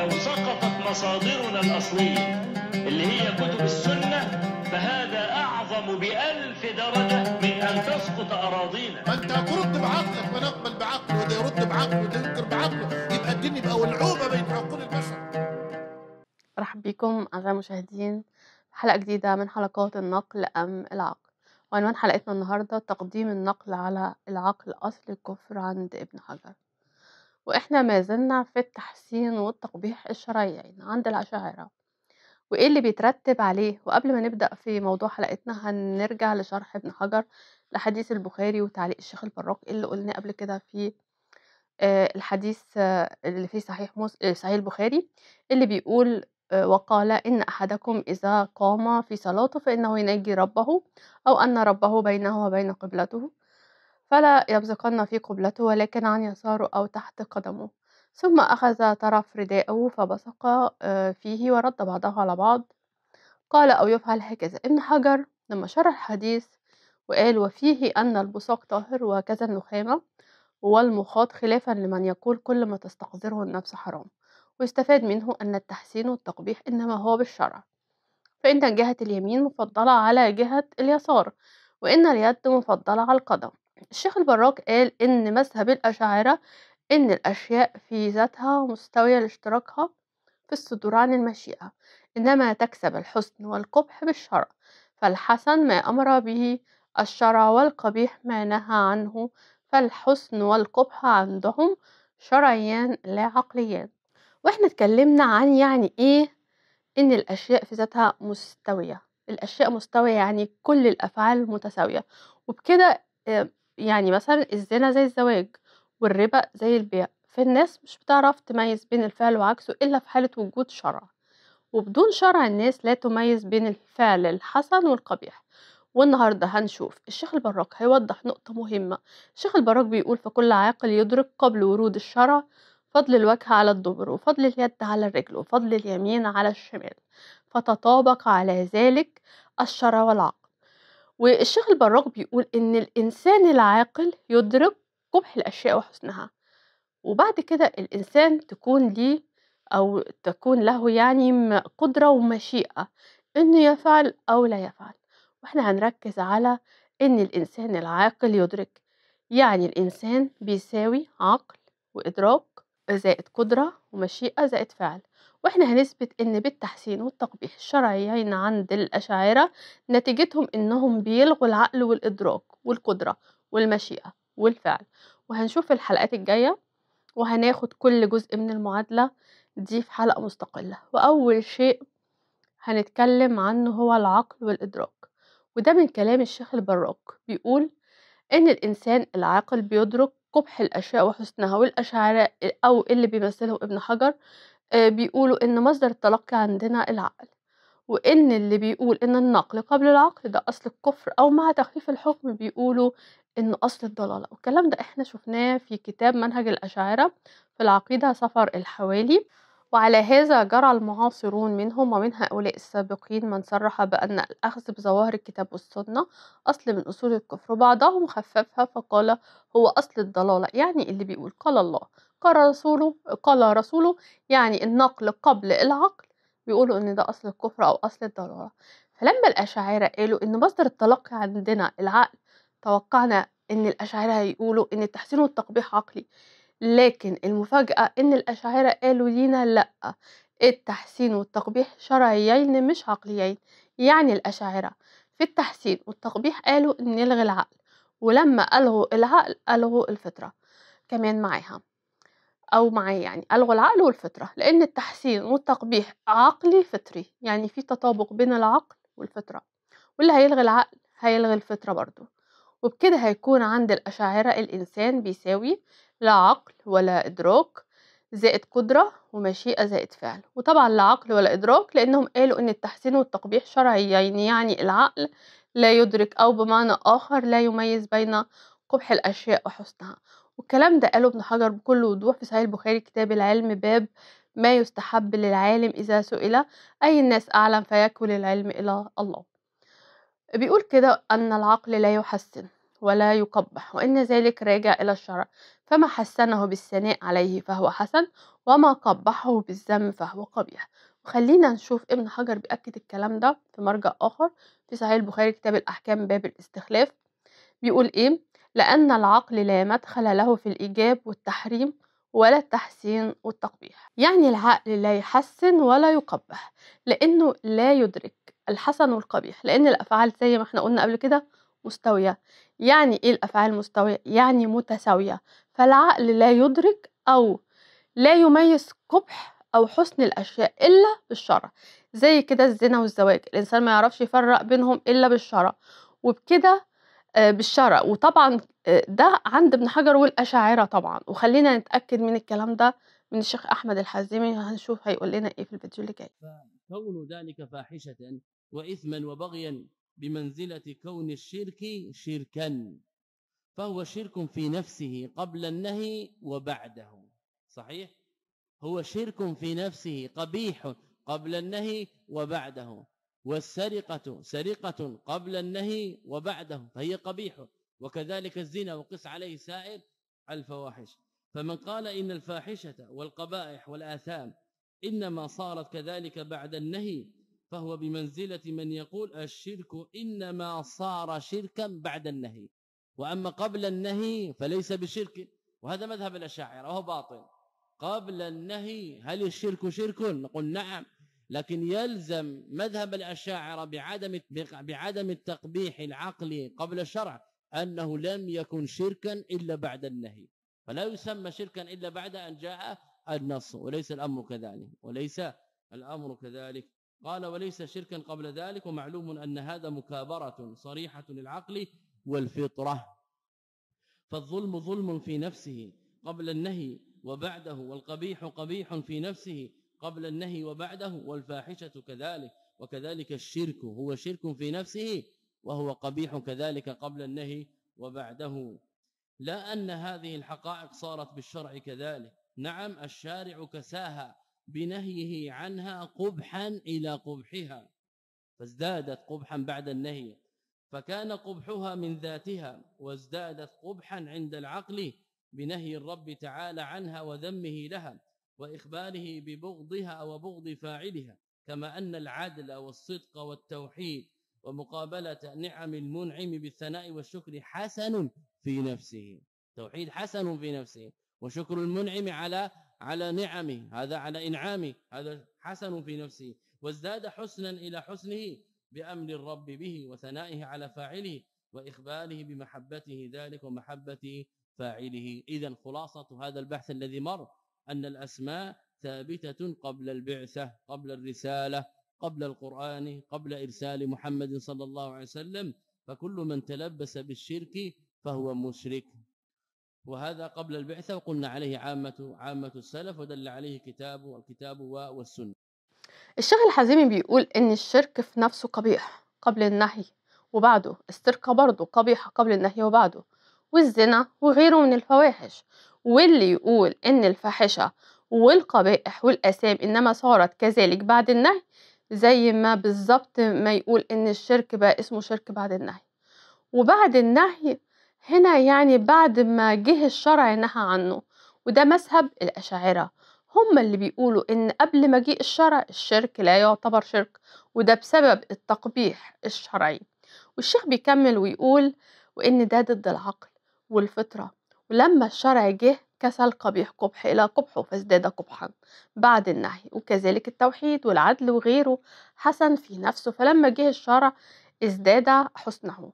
لو سقطت مصادرنا الأصلية اللي هي كتب السنة فهذا أعظم بألف درجة من أن تسقط أراضينا فأنت أنت ترد بعقلك ونقبل بعقله وده يرد بعقله وده ينكر بعقله يبقى الدين يبقى ولعوبة بين عقول البشر مرحبا بكم أعزائي المشاهدين حلقة جديدة من حلقات النقل أم العقل وعنوان حلقتنا النهاردة تقديم النقل على العقل أصل الكفر عند ابن حجر وإحنا ما زلنا في التحسين والتقبيح الشرعي يعني عند الأشاعرة وإيه اللي بيترتب عليه وقبل ما نبدأ في موضوع حلقتنا هنرجع لشرح ابن حجر لحديث البخاري وتعليق الشيخ البراق اللي قلناه قبل كده في آه، الحديث آه، اللي في صحيح مس... آه، صحيح البخاري اللي بيقول وقال إن أحدكم إذا قام في صلاته فإنه يناجي ربه أو أن ربه بينه وبين قبلته فلا يبصقن في قبلته ولكن عن يساره أو تحت قدمه ثم أخذ طرف ردائه فبصق آه، فيه ورد بعضه على بعض قال أو يفعل هكذا ابن حجر لما شرح الحديث وقال وفيه أن البصاق طاهر وكذا النخامة والمخاط خلافا لمن يقول كل ما تستقذره النفس حرام ويستفاد منه أن التحسين والتقبيح إنما هو بالشرع فإن جهة اليمين مفضلة على جهة اليسار وإن اليد مفضلة على القدم الشيخ البراك قال إن مذهب الأشاعرة إن الأشياء في ذاتها مستوية لاشتراكها في الصدور عن المشيئة إنما تكسب الحسن والقبح بالشرع فالحسن ما أمر به الشرع والقبيح ما نهى عنه فالحسن والقبح عندهم شرعيان لا عقليان واحنا اتكلمنا عن يعني ايه ان الاشياء في ذاتها مستويه الاشياء مستويه يعني كل الافعال متساويه وبكده آه، يعني مثلا الزنا زي الزواج والربا زي البيع فالناس مش بتعرف تميز بين الفعل وعكسه إلا في حالة وجود شرع وبدون شرع الناس لا تميز بين الفعل الحسن والقبيح والنهاردة هنشوف الشيخ البراك هيوضح نقطة مهمة الشيخ البراك بيقول فكل عاقل يدرك قبل ورود الشرع فضل الوجه على الدبر وفضل اليد على الرجل وفضل اليمين على الشمال فتطابق على ذلك الشرع والعقل والشيخ البراق بيقول إن الإنسان العاقل يدرك قبح الأشياء وحسنها وبعد كده الإنسان تكون ليه أو تكون له يعني قدرة ومشيئة إنه يفعل أو لا يفعل وإحنا هنركز على إن الإنسان العاقل يدرك يعني الإنسان بيساوي عقل وإدراك زائد قدرة ومشيئة زائد فعل واحنا هنثبت ان بالتحسين والتقبيح الشرعيين عند الأشاعرة نتيجتهم انهم بيلغوا العقل والإدراك والقدرة والمشيئة والفعل وهنشوف الحلقات الجاية وهناخد كل جزء من المعادلة دي في حلقة مستقلة وأول شيء هنتكلم عنه هو العقل والإدراك وده من كلام الشيخ البراك بيقول إن الإنسان العاقل بيدرك قبح الأشياء وحسنها والاشاعره أو اللي بيمثله ابن حجر آه، بيقولوا ان مصدر التلقي عندنا العقل وان اللي بيقول ان النقل قبل العقل ده اصل الكفر او مع تخفيف الحكم بيقولوا ان اصل الضلاله والكلام ده احنا شفناه في كتاب منهج الاشاعره في العقيده سفر الحوالي وعلى هذا جرى المعاصرون منهم ومن هؤلاء السابقين من صرح بأن الأخذ بظواهر الكتاب والسنة أصل من أصول الكفر وبعضهم خففها فقال هو أصل الضلالة يعني اللي بيقول قال الله قال رسوله قال رسوله يعني النقل قبل العقل بيقولوا إن ده أصل الكفر أو أصل الضلالة فلما الأشاعرة قالوا إن مصدر التلقي عندنا العقل توقعنا إن الأشاعرة هيقولوا إن التحسين والتقبيح عقلي لكن المفاجأة ان الاشاعرة قالوا لينا لأ التحسين والتقبيح شرعيين مش عقليين يعني الاشاعرة في التحسين والتقبيح قالوا نلغي العقل ولما الغوا العقل الغوا الفطره كمان معاها او معاه يعني الغوا العقل والفطره لان التحسين والتقبيح عقلي فطري يعني في تطابق بين العقل والفطره واللي هيلغي العقل هيلغي الفطره برضو وبكده هيكون عند الأشاعرة الإنسان بيساوي لا عقل ولا إدراك زائد قدرة ومشيئة زائد فعل وطبعا لا عقل ولا إدراك لأنهم قالوا إن التحسين والتقبيح شرعيين يعني, يعني العقل لا يدرك أو بمعنى آخر لا يميز بين قبح الأشياء وحسنها والكلام ده قاله ابن حجر بكل وضوح في صحيح البخاري كتاب العلم باب ما يستحب للعالم إذا سئل أي الناس أعلم فيكل العلم إلى الله بيقول كده أن العقل لا يحسن ولا يقبح وإن ذلك راجع إلى الشرع فما حسنه بالثناء عليه فهو حسن وما قبحه بالذم فهو قبيح وخلينا نشوف ابن حجر بيأكد الكلام ده في مرجع آخر في صحيح البخاري كتاب الأحكام باب الاستخلاف بيقول إيه لأن العقل لا مدخل له في الإيجاب والتحريم ولا التحسين والتقبيح يعني العقل لا يحسن ولا يقبح لأنه لا يدرك الحسن والقبيح لأن الأفعال زي ما احنا قلنا قبل كده مستوية يعني إيه الأفعال مستوية؟ يعني متساوية فالعقل لا يدرك أو لا يميز قبح أو حسن الأشياء إلا بالشرع زي كده الزنا والزواج الإنسان ما يعرفش يفرق بينهم إلا بالشرع وبكده آه، بالشرع وطبعا آه، ده عند ابن حجر والأشاعرة طبعا وخلينا نتأكد من الكلام ده من الشيخ أحمد الحازمي هنشوف هيقول لنا إيه في الفيديو اللي جاي كون ذلك فاحشة وإثما وبغيا بمنزلة كون الشرك شركا فهو شرك في نفسه قبل النهي وبعده صحيح هو شرك في نفسه قبيح قبل النهي وبعده والسرقة سرقة قبل النهي وبعده فهي قبيح وكذلك الزنا وقس عليه سائر الفواحش فمن قال إن الفاحشة والقبائح والآثام إنما صارت كذلك بعد النهي فهو بمنزلة من يقول الشرك إنما صار شركا بعد النهي وأما قبل النهي فليس بشرك وهذا مذهب الأشاعرة وهو باطل قبل النهي هل الشرك شرك نقول نعم لكن يلزم مذهب الأشاعرة بعدم بعدم التقبيح العقلي قبل الشرع أنه لم يكن شركا إلا بعد النهي فلا يسمى شركا إلا بعد أن جاء النص وليس الأمر كذلك وليس الأمر كذلك قال وليس شركا قبل ذلك ومعلوم أن هذا مكابرة صريحة للعقل والفطرة فالظلم ظلم في نفسه قبل النهي وبعده والقبيح قبيح في نفسه قبل النهي وبعده والفاحشة كذلك وكذلك الشرك هو شرك في نفسه وهو قبيح كذلك قبل النهي وبعده لا أن هذه الحقائق صارت بالشرع كذلك نعم الشارع كساها بنهيه عنها قبحا إلى قبحها فازدادت قبحا بعد النهي فكان قبحها من ذاتها وازدادت قبحا عند العقل بنهي الرب تعالى عنها وذمه لها وإخباره ببغضها وبغض فاعلها كما أن العدل والصدق والتوحيد ومقابلة نعم المنعم بالثناء والشكر حسن في نفسه توحيد حسن في نفسه وشكر المنعم على على نعمه هذا على انعامه هذا حسن في نفسه وازداد حسنا إلى حسنه بأمر الرب به وثنائه على فاعله وإخباله بمحبته ذلك ومحبه فاعله اذا خلاصه هذا البحث الذي مر أن الأسماء ثابتة قبل البعثة قبل الرسالة قبل القرآن قبل إرسال محمد صلى الله عليه وسلم فكل من تلبس بالشرك فهو مشرك وهذا قبل البعثة وقلنا عليه عامة عامة السلف ودل عليه كتاب والكتاب والسنة الشيخ الحزيمي بيقول ان الشرك في نفسه قبيح قبل النهي وبعده السرقة برضه قبيحة قبل النهي وبعده والزنا وغيره من الفواحش واللي يقول ان الفاحشة والقبائح والأسام إنما صارت كذلك بعد النهي زي ما بالظبط ما يقول ان الشرك بقى اسمه شرك بعد النهي وبعد النهي هنا يعني بعد ما جه الشرع نهى عنه وده مذهب الأشاعرة هم اللي بيقولوا إن قبل مجيء الشرع الشرك لا يعتبر شرك وده بسبب التقبيح الشرعي والشيخ بيكمل ويقول وإن ده ضد العقل والفطرة ولما الشرع جه كسل قبيح قبح إلى قبح فازداد قبحا بعد النهي وكذلك التوحيد والعدل وغيره حسن في نفسه فلما جه الشرع ازداد حسنه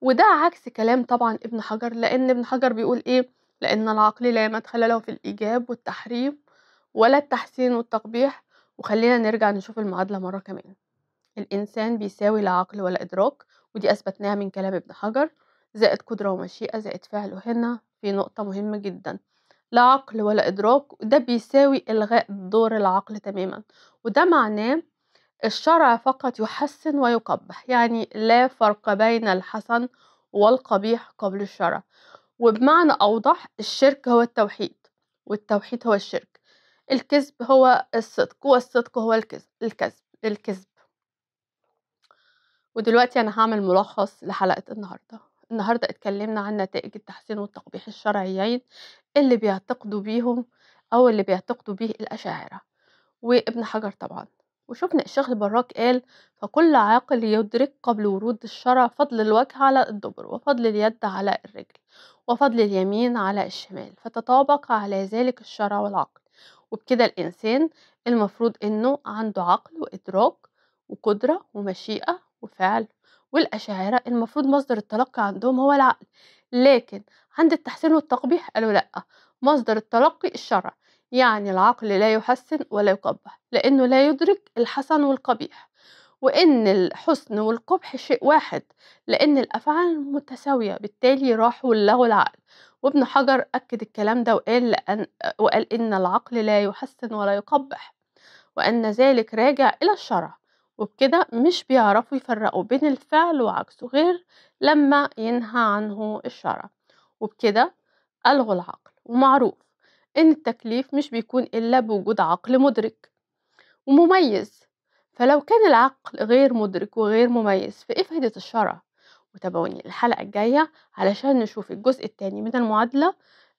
وده عكس كلام طبعا ابن حجر لأن ابن حجر بيقول إيه لأن العقل لا مدخل له في الإيجاب والتحريم ولا التحسين والتقبيح وخلينا نرجع نشوف المعادلة مرة كمان الإنسان بيساوي لا عقل ولا إدراك ودي أثبتناها من كلام ابن حجر زائد قدرة ومشيئة زائد فعل وهنا في نقطة مهمة جدا لا عقل ولا إدراك ده بيساوي إلغاء دور العقل تماما وده معناه الشرع فقط يحسن ويقبح يعني لا فرق بين الحسن والقبيح قبل الشرع وبمعنى أوضح الشرك هو التوحيد والتوحيد هو الشرك الكذب هو الصدق والصدق هو الكذب الكذب الكذب ودلوقتي أنا هعمل ملخص لحلقة النهاردة النهاردة اتكلمنا عن نتائج التحسين والتقبيح الشرعيين اللي بيعتقدوا بيهم أو اللي بيعتقدوا بيه الأشاعرة وابن حجر طبعا وشفنا الشيخ البراك قال فكل عاقل يدرك قبل ورود الشرع فضل الوجه على الدبر وفضل اليد على الرجل وفضل اليمين على الشمال فتطابق على ذلك الشرع والعقل وبكده الإنسان المفروض إنه عنده عقل وإدراك وقدرة ومشيئة وفعل والأشاعرة المفروض مصدر التلقي عندهم هو العقل لكن عند التحسين والتقبيح قالوا لأ مصدر التلقي الشرع يعني العقل لا يحسن ولا يقبح لأنه لا يدرك الحسن والقبيح وإن الحسن والقبح شيء واحد لأن الأفعال متساوية بالتالي راحوا له العقل وابن حجر أكد الكلام ده وقال, لأن وقال إن العقل لا يحسن ولا يقبح وأن ذلك راجع إلى الشرع وبكده مش بيعرفوا يفرقوا بين الفعل وعكسه غير لما ينهى عنه الشرع وبكده ألغوا العقل ومعروف إن التكليف مش بيكون إلا بوجود عقل مدرك ومميز فلو كان العقل غير مدرك وغير مميز فإيه فايدة الشرع؟ وتابعوني الحلقة الجاية علشان نشوف الجزء التاني من المعادلة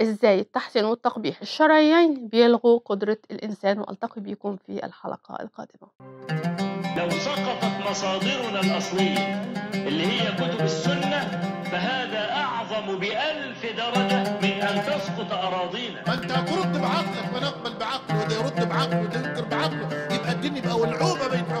ازاي التحسين والتقبيح الشرعيين بيلغوا قدرة الإنسان وألتقي بيكم في الحلقة القادمة لو سقطت مصادرنا الأصلية اللي هي كتب السنة فهذا أعظم بألف درجة من أن تسقط أراضينا ما أنت هترد بعقلك ونقبل بعقله وده يرد بعقله وده ينكر بعقله يبقى الدنيا بقى ولعوبة بين